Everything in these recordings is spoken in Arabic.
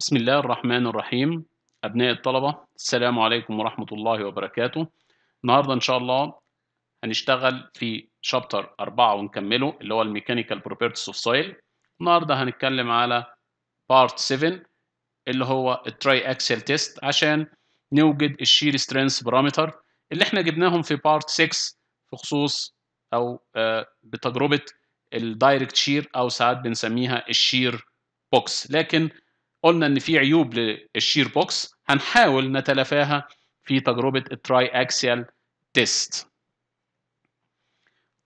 بسم الله الرحمن الرحيم أبناء الطلبة السلام عليكم ورحمة الله وبركاته النهاردة إن شاء الله هنشتغل في شابتر أربعة ونكمله اللي هو الميكانيكال بروبرتيز اوف سويل النهاردة هنتكلم على بارت 7 اللي هو التراي اكسل تيست عشان نوجد الشير سترينث بارامتر اللي احنا جبناهم في بارت 6 في خصوص او آه، بتجربة الدايركت شير او ساعات بنسميها الشير بوكس لكن قلنا ان في عيوب للشير بوكس هنحاول نتلافاها في تجربه التراي اكسيال تيست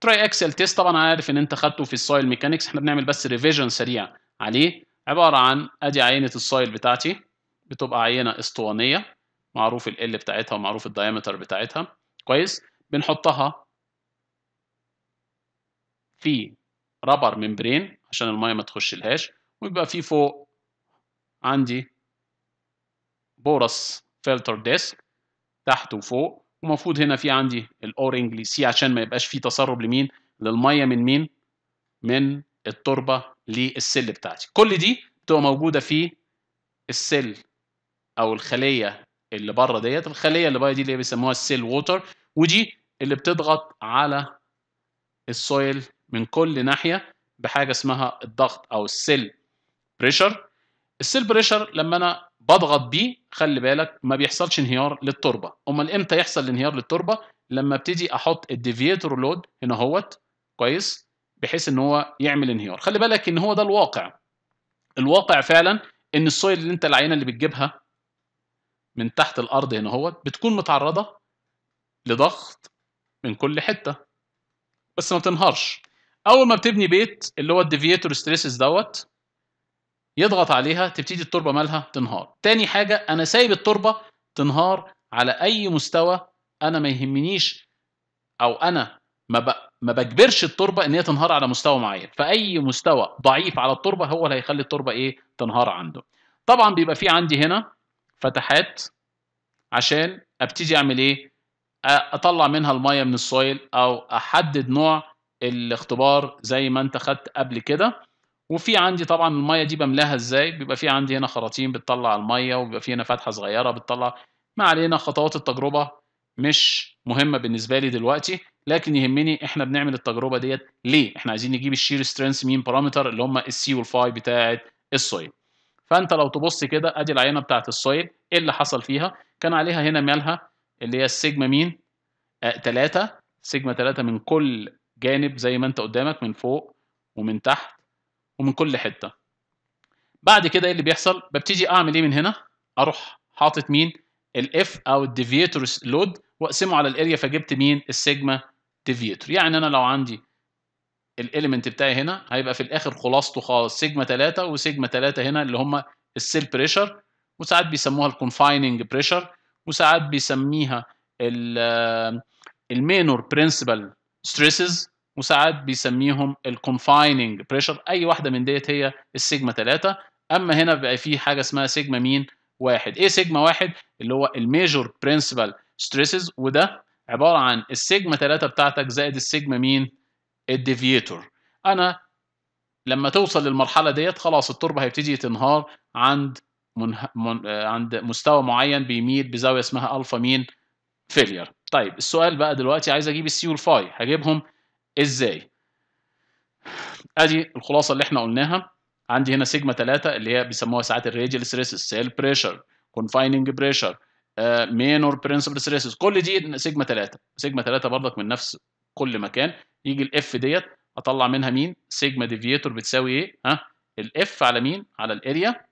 تراي اكسيال تيست طبعا انا عارف ان انت خدته في السويل ميكانكس احنا بنعمل بس ريفيجن سريع عليه عباره عن ادي عينه السويل بتاعتي بتبقى عينه اسطوانيه معروف ال بتاعتها ومعروف الدايمتر بتاعتها كويس بنحطها في رابر ممبرين عشان الميه ما تخش لهاش ويبقى في فوق عندي بورس فلتر ديسك تحت وفوق ومفروض هنا في عندي الاورنج سي عشان ما يبقاش فيه تسرب لمين للميه من مين من التربه للسل بتاعتي كل دي بتبقى موجوده في السل او الخليه اللي بره ديت الخليه اللي بره دي اللي بيسموها السيل ووتر ودي اللي بتضغط على السويل من كل ناحيه بحاجه اسمها الضغط او السيل بريشر السيل بريشر لما انا بضغط بيه خلي بالك ما بيحصلش انهيار للتربه امال امتى يحصل انهيار للتربه لما ابتدي احط الديفيتور لود هنا اهوت كويس بحيث ان هو يعمل انهيار خلي بالك ان هو ده الواقع الواقع فعلا ان السويل اللي انت العينه اللي بتجيبها من تحت الارض هنا اهوت بتكون متعرضه لضغط من كل حته بس ما بتنهارش اول ما بتبني بيت اللي هو الديفيتور ستريسز دوت يضغط عليها تبتدي التربه مالها تنهار تاني حاجه انا سايب التربه تنهار على اي مستوى انا ما يهمنيش او انا ما ب... ما بجبرش التربه ان هي تنهار على مستوى معين فاي مستوى ضعيف على التربه هو اللي هيخلي التربه ايه تنهار عنده طبعا بيبقى في عندي هنا فتحات عشان ابتدي اعمل ايه اطلع منها الميه من السويل او احدد نوع الاختبار زي ما انت خدت قبل كده وفي عندي طبعا الميه دي بملاها ازاي بيبقى في عندي هنا خراطيم بتطلع الميه وبيبقى في هنا فتحه صغيره بتطلع ما علينا خطوات التجربه مش مهمه بالنسبه لي دلوقتي لكن يهمني احنا بنعمل التجربه ديت ليه احنا عايزين نجيب الشير سترينث مين بارامتر اللي هم السي والفاي بتاعه السويل فانت لو تبص كده ادي العينه بتاعه السويل ايه اللي حصل فيها كان عليها هنا مالها اللي هي السيجما مين 3 آه سيجما 3 من كل جانب زي ما انت قدامك من فوق ومن تحت ومن كل حته بعد كده ايه اللي بيحصل ببتدي اعمل ايه من هنا اروح حاطط مين الاف او الديفيتور لود واقسمه على الاريا فجبت مين السيجما ديفيتور يعني انا لو عندي الاليمنت بتاعي هنا هيبقى في الاخر خلاصته خالص سيجما 3 وسيجما 3 هنا اللي هم السيل بريشر وساعات بيسموها الكونفايننج بريشر وساعات بيسميها المينور برنسبل ستريسز وساعات بيسميهم الكونفايننج بريشر اي واحده من ديت هي السيجما 3 اما هنا بقى في حاجه اسمها سيجما مين واحد ايه سيجما واحد اللي هو الميجور برنسبل ستريسز وده عباره عن السيجما 3 بتاعتك زائد السيجما مين الديفييتور انا لما توصل للمرحله ديت خلاص التربه هيبتدي تنهار عند منه... من... عند مستوى معين بيميل بزاويه اسمها الفا مين فيلير طيب السؤال بقى دلوقتي عايز اجيب السي والفاي هجيبهم ازاي ادي الخلاصه اللي احنا قلناها عندي هنا سيجما 3 اللي هي بيسموها ساعات الريجل ستريس سيل بريشر كونفايننج بريشر مينور برنسبل ستريس كل دي سيجما 3 سيجما 3 برضك من نفس كل مكان يجي الاف ديت اطلع منها مين سيجما ديفيتور بتساوي ايه ها الاف على مين على الاريا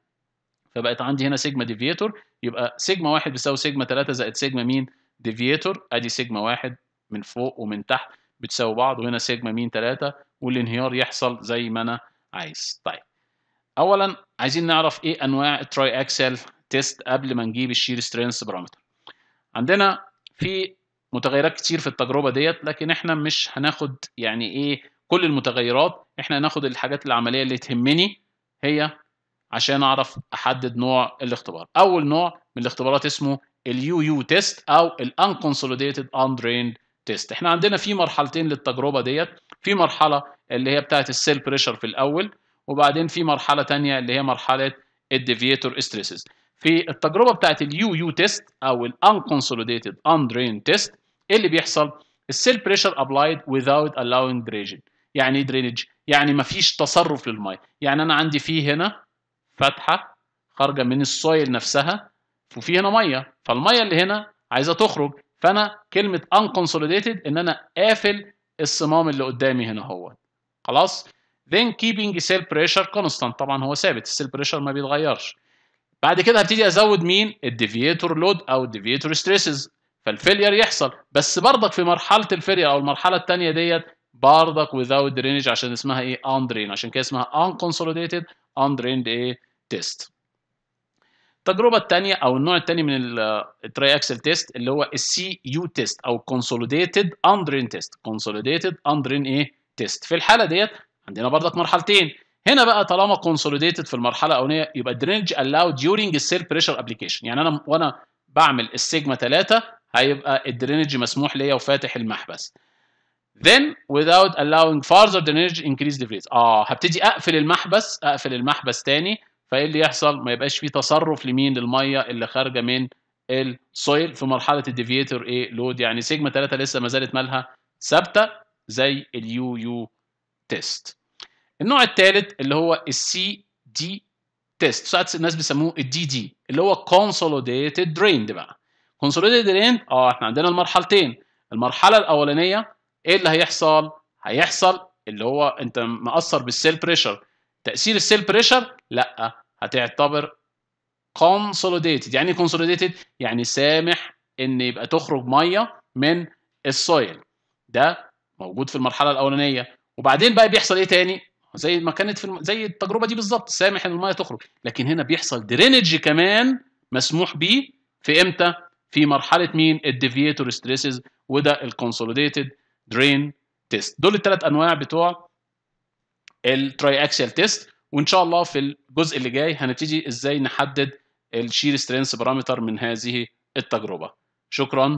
فبقت عندي هنا سيجما ديفيتور يبقى سيجما واحد بيساوي سيجما 3 زائد سيجما مين ديفيتور ادي سيجما واحد من فوق ومن تحت بتساوي بعض وهنا سيجما مين 3 والانهيار يحصل زي ما انا عايز طيب اولا عايزين نعرف ايه انواع التراي اكسل تيست قبل ما نجيب الشير سترينث بارامتر عندنا في متغيرات كتير في التجربه ديت لكن احنا مش هناخد يعني ايه كل المتغيرات احنا هناخد الحاجات العمليه اللي تهمني هي عشان اعرف احدد نوع الاختبار اول نوع من الاختبارات اسمه اليو يو تيست او كونسوليديتد اندريند تيست احنا عندنا في مرحلتين للتجربه ديت في مرحله اللي هي بتاعه السيل بريشر في الاول وبعدين في مرحله ثانيه اللي هي مرحله الديفيتور ستريسز في التجربه بتاعه اليو يو تيست او الانكونسوليديتد اندرين تيست ايه اللي بيحصل السيل بريشر ابلايد ويزاوت allowing drainage يعني ايه درينج يعني مفيش تصرف للميه يعني انا عندي في هنا فتحه خارجه من السويل نفسها وفي هنا ميه فالميه اللي هنا عايزه تخرج فانا كلمه unconsolidated ان انا قافل الصمام اللي قدامي هنا هو خلاص then keeping cell pressure constant طبعا هو ثابت السيل بريشر ما بيتغيرش بعد كده هبتدي ازود مين الديفيتور لود او الديفيتور ستريسز فالفيلير يحصل بس برضك في مرحله الفيلير او المرحله الثانيه ديت برضك without drainage عشان اسمها ايه undrain عشان كده اسمها unconsolidated undrained ايه test التجربه الثانيه او النوع الثاني من التري اكسل تيست اللي هو السي يو تيست او كونسوليديتد اندرين تيست كونسوليديتد اندرين ايه تيست في الحاله ديت عندنا برضك مرحلتين هنا بقى طالما كونسوليديتد في المرحله الاولانيه يبقى درينج الاو ديورنج السيل بريشر ابلكيشن يعني انا وانا بعمل السيجما 3 هيبقى الدرينج مسموح ليا وفاتح المحبس then without allowing further drainage increase the freeze اه هبتدي اقفل المحبس اقفل المحبس تاني فايه اللي يحصل ما يبقاش فيه تصرف لمين للميه اللي خارجه من السويل في مرحله الديفيتور ايه لود يعني سيجما 3 لسه ما زالت مالها ثابته زي اليو يو تيست النوع الثالث اللي هو السي دي تيست ساعات الناس بيسموه الدي دي اللي هو كونسوليديتد دريند بقى كونسوليديتد دريند اه احنا عندنا المرحلتين المرحله الاولانيه ايه اللي هيحصل هيحصل اللي هو انت مأثر بالسيل بريشر تأثير السيل بريشر لا هتعتبر consolidated يعني ايه يعني سامح ان يبقى تخرج ميه من السويل ده موجود في المرحله الاولانيه وبعدين بقى بيحصل ايه تاني زي ما كانت في الم... زي التجربه دي بالظبط سامح ان الميه تخرج لكن هنا بيحصل درينج كمان مسموح بيه في امتى في مرحله مين الديفيتور ستريسز وده الكونسوليديتد درين تيست دول الثلاث انواع بتوع التراي اكسيال تيست وان شاء الله في الجزء اللي جاي هنبتدي ازاي نحدد الشير سترينث بارامتر من هذه التجربه شكرا